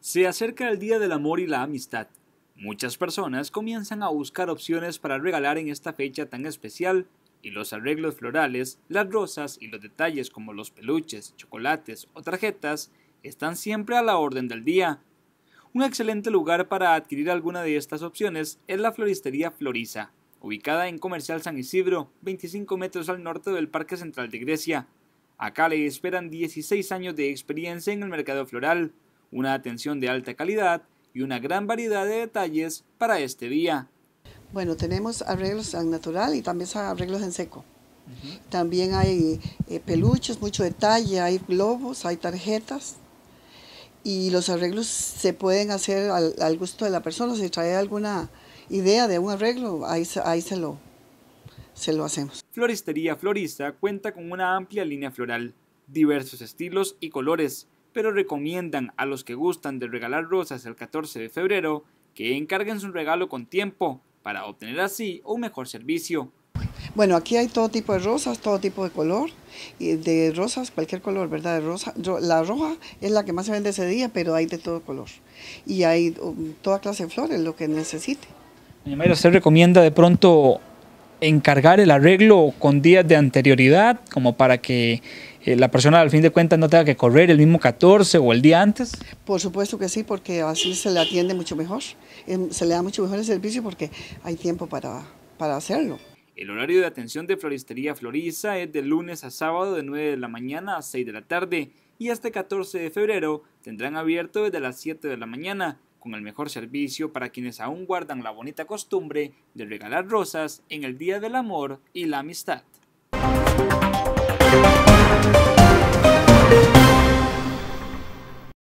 Se acerca el Día del Amor y la Amistad. Muchas personas comienzan a buscar opciones para regalar en esta fecha tan especial y los arreglos florales, las rosas y los detalles como los peluches, chocolates o tarjetas están siempre a la orden del día. Un excelente lugar para adquirir alguna de estas opciones es la floristería Floriza, ubicada en Comercial San Isidro, 25 metros al norte del Parque Central de Grecia. Acá le esperan 16 años de experiencia en el mercado floral, una atención de alta calidad y una gran variedad de detalles para este día. Bueno, tenemos arreglos en natural y también arreglos en seco. También hay eh, peluches, mucho detalle, hay globos, hay tarjetas y los arreglos se pueden hacer al, al gusto de la persona. Si trae alguna idea de un arreglo, ahí, ahí se, lo, se lo hacemos. Floristería Florista cuenta con una amplia línea floral, diversos estilos y colores pero recomiendan a los que gustan de regalar rosas el 14 de febrero que encarguen su regalo con tiempo para obtener así un mejor servicio. Bueno, aquí hay todo tipo de rosas, todo tipo de color, de rosas, cualquier color, ¿verdad? De rosa, la roja es la que más se vende ese día, pero hay de todo color. Y hay um, toda clase de flores, lo que necesite. Doña Mayra, recomienda de pronto encargar el arreglo con días de anterioridad, como para que eh, la persona al fin de cuentas no tenga que correr el mismo 14 o el día antes? Por supuesto que sí, porque así se le atiende mucho mejor, em, se le da mucho mejor el servicio porque hay tiempo para, para hacerlo. El horario de atención de Floristería Floriza es de lunes a sábado de 9 de la mañana a 6 de la tarde y hasta este 14 de febrero tendrán abierto desde las 7 de la mañana con el mejor servicio para quienes aún guardan la bonita costumbre de regalar rosas en el Día del Amor y la Amistad.